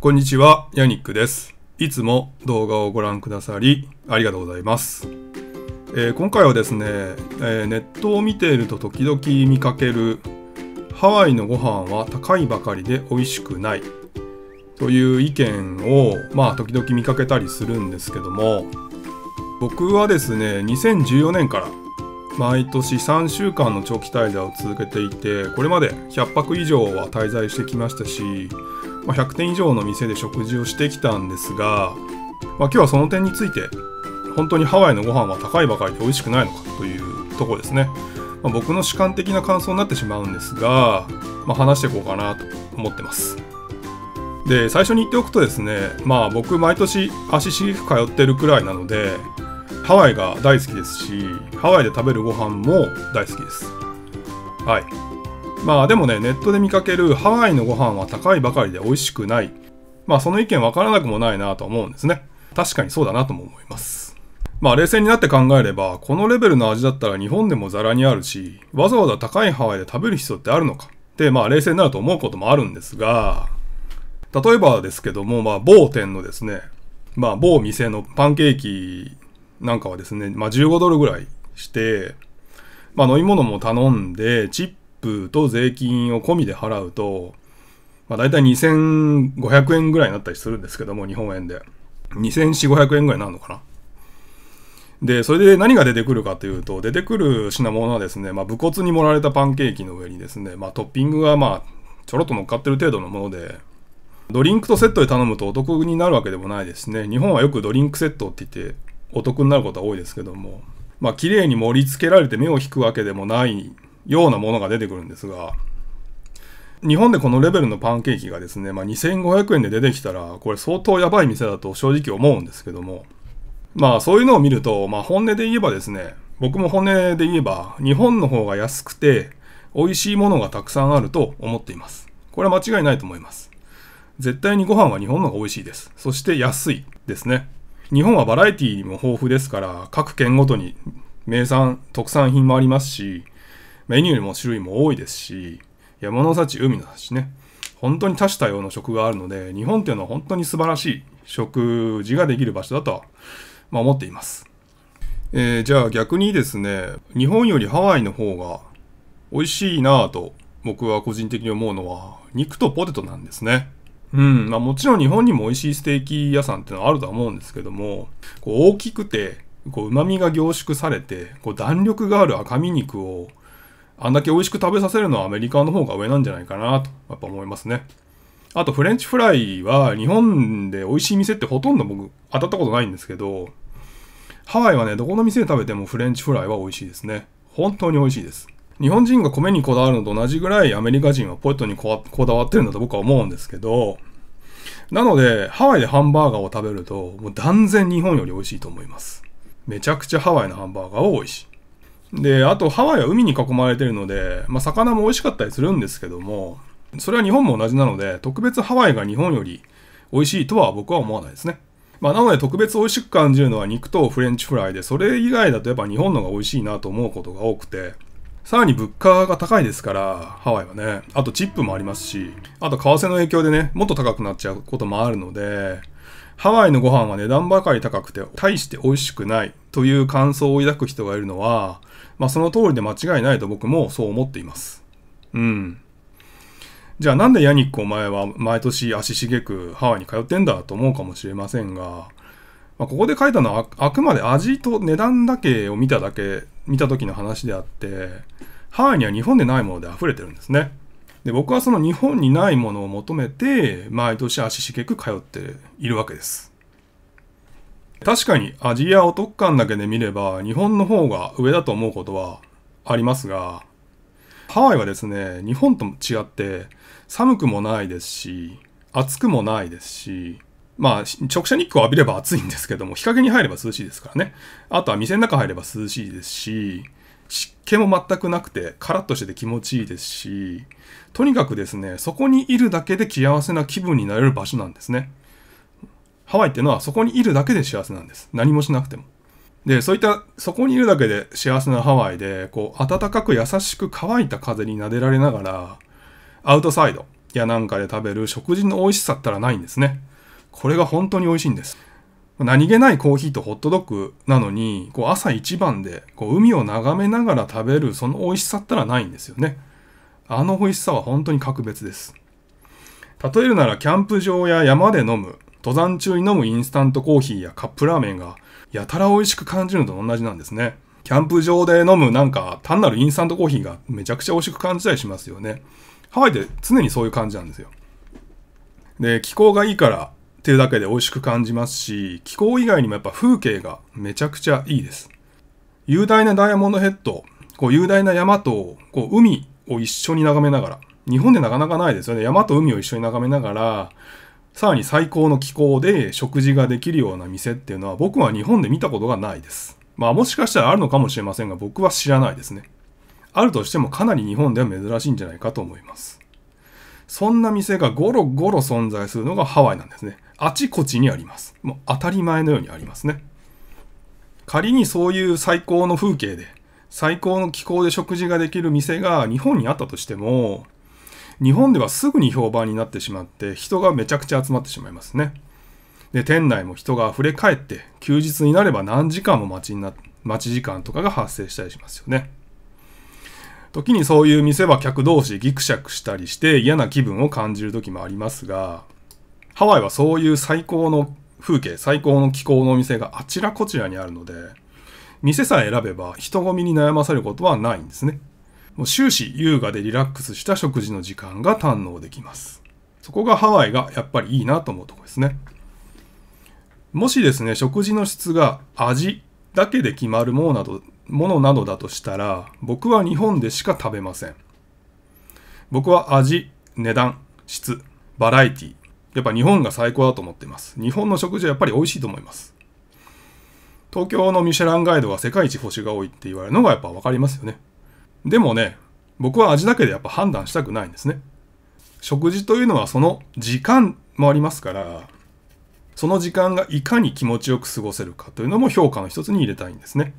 こんにちは、ヤニックです。いつも動画をご覧くださりありがとうございます。えー、今回はですね、えー、ネットを見ていると時々見かけるハワイのご飯は高いばかりで美味しくないという意見をまあ時々見かけたりするんですけども僕はですね2014年から毎年3週間の長期滞在を続けていてこれまで100泊以上は滞在してきましたしまあ、100店以上の店で食事をしてきたんですが、まあ、今日はその点について本当にハワイのご飯は高いばかりで美味しくないのかというとこですね、まあ、僕の主観的な感想になってしまうんですが、まあ、話していこうかなと思ってますで最初に言っておくとですねまあ僕毎年足しげく通ってるくらいなのでハワイが大好きですしハワイで食べるご飯も大好きですはいまあでもね、ネットで見かけるハワイのご飯は高いばかりで美味しくない。まあその意見わからなくもないなと思うんですね。確かにそうだなとも思います。まあ冷静になって考えれば、このレベルの味だったら日本でもザラにあるし、わざわざ高いハワイで食べる必要ってあるのかってまあ冷静になると思うこともあるんですが、例えばですけども、まあ某店のですね、まあ某店のパンケーキなんかはですね、まあ15ドルぐらいして、まあ飲み物も頼んで、チップと税金を込みで払うと、まあ、大体2500円ぐらいになったりするんですけども、日本円で。2400円ぐらいになるのかな。で、それで何が出てくるかというと、出てくる品物はですね、まあ、武骨に盛られたパンケーキの上にですね、まあ、トッピングがまあ、ちょろっと乗っかってる程度のもので、ドリンクとセットで頼むとお得になるわけでもないですね。日本はよくドリンクセットって言ってお得になることは多いですけども、まあ、綺麗に盛り付けられて目を引くわけでもないようなものが出てくるんですが、日本でこのレベルのパンケーキがですね、まあ、2500円で出てきたら、これ相当やばい店だと正直思うんですけども、まあそういうのを見ると、まあ本音で言えばですね、僕も本音で言えば、日本の方が安くて、美味しいものがたくさんあると思っています。これは間違いないと思います。絶対にご飯は日本の方が美味しいです。そして安いですね。日本はバラエティにも豊富ですから、各県ごとに名産、特産品もありますし、メニューも種類も多いですし、山の幸、海の幸ね。本当に多種多様の食があるので、日本っていうのは本当に素晴らしい食事ができる場所だとは、まあ、思っています。えー、じゃあ逆にですね、日本よりハワイの方が美味しいなぁと僕は個人的に思うのは肉とポテトなんですね。うん、まあもちろん日本にも美味しいステーキ屋さんってのはあるとは思うんですけども、こう大きくて、こう旨味が凝縮されて、こう弾力がある赤身肉をあんだけ美味しく食べさせるのはアメリカの方が上なんじゃないかなと、やっぱ思いますね。あと、フレンチフライは日本で美味しい店ってほとんど僕当たったことないんですけど、ハワイはね、どこの店で食べてもフレンチフライは美味しいですね。本当に美味しいです。日本人が米にこだわるのと同じぐらいアメリカ人はポテトにこだわってるんだと僕は思うんですけど、なので、ハワイでハンバーガーを食べると、もう断然日本より美味しいと思います。めちゃくちゃハワイのハンバーガーは美味しい。で、あとハワイは海に囲まれてるので、まあ、魚も美味しかったりするんですけども、それは日本も同じなので、特別ハワイが日本より美味しいとは僕は思わないですね。まあ、なので特別美味しく感じるのは肉とフレンチフライで、それ以外だとやっぱ日本のが美味しいなと思うことが多くて、さらに物価が高いですから、ハワイはね。あとチップもありますし、あと為替の影響でね、もっと高くなっちゃうこともあるので、ハワイのご飯は値段ばかり高くて、大して美味しくないという感想を抱く人がいるのは、まあ、その通りで間違いないと僕もそう思っています。うん。じゃあなんでヤニックお前は毎年足しげくハワイに通ってんだと思うかもしれませんが、まあ、ここで書いたのはあくまで味と値段だけを見ただけ、見た時の話であって、ハワイには日本でないもので溢れてるんですね。で、僕はその日本にないものを求めて、毎年足しげく通っているわけです。確かに味やお得感だけで見れば日本の方が上だと思うことはありますが、ハワイはですね、日本と違って寒くもないですし、暑くもないですし、まあ、直射日光浴びれば暑いんですけども、日陰に入れば涼しいですからね。あとは店の中入れば涼しいですし、湿気も全くなくて、カラッとしてて気持ちいいですし、とにかくですね、そこにいるだけで幸せな気分になれる場所なんですね。ハワイってのはそこにいるだけで幸せなんです。何もしなくても。で、そういった、そこにいるだけで幸せなハワイで、こう、暖かく優しく乾いた風に撫でられながら、アウトサイドやなんかで食べる食事の美味しさったらないんですね。これが本当に美味しいんです。何気ないコーヒーとホットドッグなのに、こう朝一番でこう海を眺めながら食べるその美味しさったらないんですよね。あの美味しさは本当に格別です。例えるならキャンプ場や山で飲む登山中に飲むインスタントコーヒーやカップラーメンがやたら美味しく感じるのと同じなんですね。キャンプ場で飲むなんか単なるインスタントコーヒーがめちゃくちゃ美味しく感じたりしますよね。ハワイで常にそういう感じなんですよ。で、気候がいいからっていうだけで美味しく感じますし、気候以外にもやっぱ風景がめちゃくちゃいいです。雄大なダイヤモンドヘッド、こう雄大な山とこう海を一緒に眺めながら、日本でなかなかないですよね。山と海を一緒に眺めながら、さらに最高の気候で食事ができるような店っていうのは僕は日本で見たことがないです。まあもしかしたらあるのかもしれませんが僕は知らないですね。あるとしてもかなり日本では珍しいんじゃないかと思います。そんな店がゴロゴロ存在するのがハワイなんですね。あちこちにあります。もう当たり前のようにありますね。仮にそういう最高の風景で、最高の気候で食事ができる店が日本にあったとしても、日本ではすぐに評判になってしまって人がめちゃくちゃ集まってしまいますね。で、店内も人が溢れ返って休日になれば何時間も待ちにな待ち時間とかが発生したりしますよね。時にそういう店は客同士ギクシャクしたりして嫌な気分を感じる時もありますが、ハワイはそういう最高の風景、最高の気候のお店があちらこちらにあるので、店さえ選べば人混みに悩まされることはないんですね。もう終始優雅でリラックスした食事の時間が堪能できます。そこがハワイがやっぱりいいなと思うとこですね。もしですね、食事の質が味だけで決まるものなどものなどだとしたら、僕は日本でしか食べません。僕は味、値段、質、バラエティ、やっぱ日本が最高だと思っています。日本の食事はやっぱり美味しいと思います。東京のミシェランガイドは世界一星が多いって言われるのがやっぱ分かりますよね。でもね、僕は味だけでやっぱ判断したくないんですね。食事というのはその時間もありますから、その時間がいかに気持ちよく過ごせるかというのも評価の一つに入れたいんですね。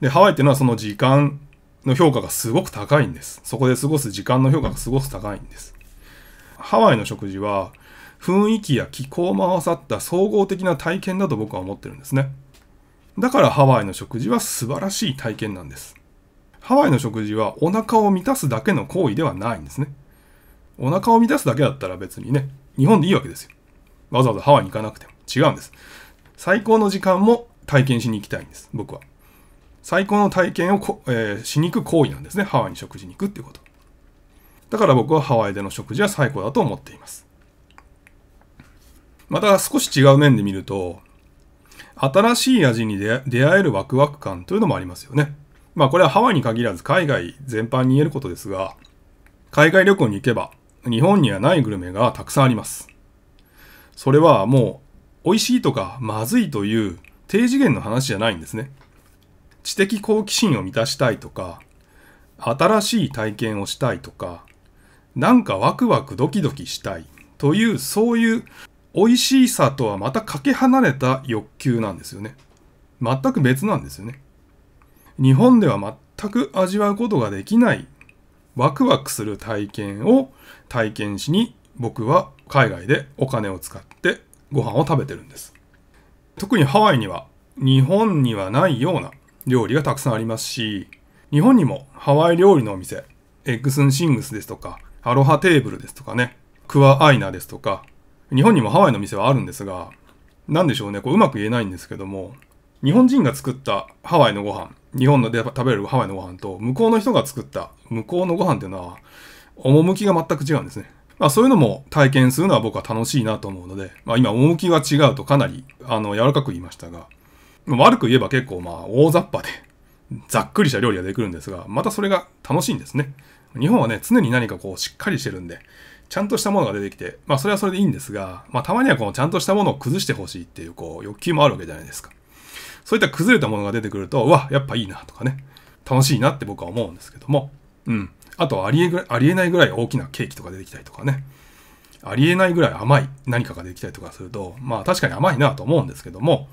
で、ハワイっていうのはその時間の評価がすごく高いんです。そこで過ごす時間の評価がすごく高いんです。ハワイの食事は雰囲気や気候も合わさった総合的な体験だと僕は思ってるんですね。だからハワイの食事は素晴らしい体験なんです。ハワイの食事はお腹を満たすだけの行為ではないんですね。お腹を満たすだけだったら別にね、日本でいいわけですよ。わざわざハワイに行かなくても。違うんです。最高の時間も体験しに行きたいんです、僕は。最高の体験をこ、えー、しに行く行為なんですね。ハワイに食事に行くっていうこと。だから僕はハワイでの食事は最高だと思っています。また少し違う面で見ると、新しい味に出会えるワクワク感というのもありますよね。まあこれはハワイに限らず海外全般に言えることですが、海外旅行に行けば日本にはないグルメがたくさんあります。それはもう美味しいとかまずいという低次元の話じゃないんですね。知的好奇心を満たしたいとか、新しい体験をしたいとか、なんかワクワクドキドキしたいというそういう美味しさとはまたかけ離れた欲求なんですよね。全く別なんですよね。日本では全く味わうことができないワクワクする体験を体験しに僕は海外でお金を使ってご飯を食べてるんです特にハワイには日本にはないような料理がたくさんありますし日本にもハワイ料理のお店エッグスンシングスですとかアロハテーブルですとかねクワアイナですとか日本にもハワイの店はあるんですが何でしょうねこううまく言えないんですけども日本人が作ったハワイのご飯日本ので食べるハワイのご飯と、向こうの人が作った向こうのご飯っていうのは、趣が全く違うんですね。まあ、そういうのも体験するのは僕は楽しいなと思うので、まあ、今、趣が違うとかなり、あの、柔らかく言いましたが、悪く言えば結構まあ、大雑把で、ざっくりした料理ができるんですが、またそれが楽しいんですね。日本はね、常に何かこう、しっかりしてるんで、ちゃんとしたものが出てきて、まあそれはそれでいいんですが、まあたまにはこのちゃんとしたものを崩してほしいっていうこう欲求もあるわけじゃないですか。そういった崩れたものが出てくると、うわ、やっぱいいなとかね、楽しいなって僕は思うんですけども、うん。あとありえぐ、ありえないぐらい大きなケーキとか出てきたりとかね、ありえないぐらい甘い何かができたりとかすると、まあ確かに甘いなと思うんですけども、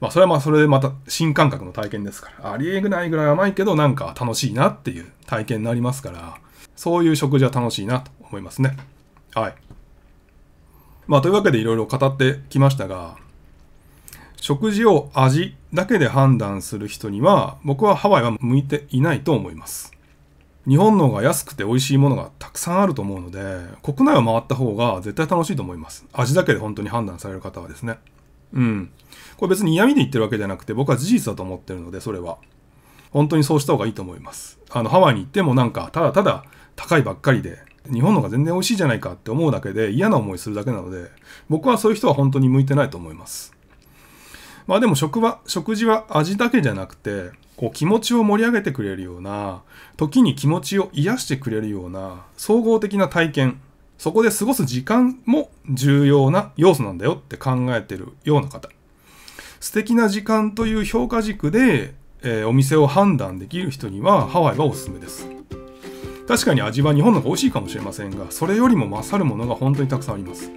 まあそれはまあそれでまた新感覚の体験ですから、ありえないぐらい甘いけどなんか楽しいなっていう体験になりますから、そういう食事は楽しいなと思いますね。はい。まあというわけでいろいろ語ってきましたが、食事を味だけで判断する人には僕はハワイは向いていないと思います日本の方が安くて美味しいものがたくさんあると思うので国内を回った方が絶対楽しいと思います味だけで本当に判断される方はですねうんこれ別に嫌味で言ってるわけじゃなくて僕は事実だと思ってるのでそれは本当にそうした方がいいと思いますあのハワイに行ってもなんかただただ高いばっかりで日本の方が全然美味しいじゃないかって思うだけで嫌な思いするだけなので僕はそういう人は本当に向いてないと思いますまあでも食は、食事は味だけじゃなくて、こう気持ちを盛り上げてくれるような、時に気持ちを癒してくれるような、総合的な体験、そこで過ごす時間も重要な要素なんだよって考えてるような方。素敵な時間という評価軸で、えー、お店を判断できる人にはハワイはおすすめです。確かに味は日本の方が美味しいかもしれませんが、それよりも勝るものが本当にたくさんあります。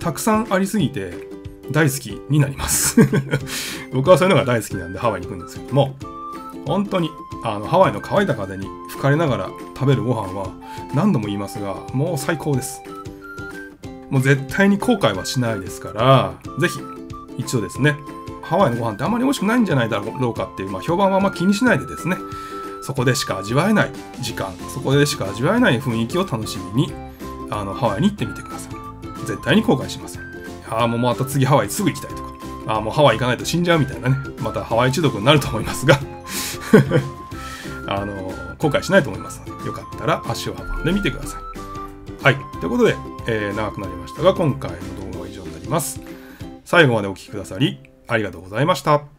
たくさんありすぎて、大好きになります 僕はそういうのが大好きなんでハワイに行くんですけども、本当にあのハワイの乾いた風に吹かれながら食べるご飯は何度も言いますが、もう最高です。もう絶対に後悔はしないですから、ぜひ一度ですね、ハワイのご飯ってあんまり美味しくないんじゃないだろうかっていう、まあ、評判はあんま気にしないでですね、そこでしか味わえない時間、そこでしか味わえない雰囲気を楽しみに、あのハワイに行ってみてください。絶対に後悔しません。ああ、もうまた次ハワイすぐ行きたいとか、ああ、もうハワイ行かないと死んじゃうみたいなね、またハワイ中毒になると思いますが あのー、後悔しないと思いますので、よかったら足を運んでみてください。はい。ということで、えー、長くなりましたが、今回の動画は以上になります。最後までお聴きくださり、ありがとうございました。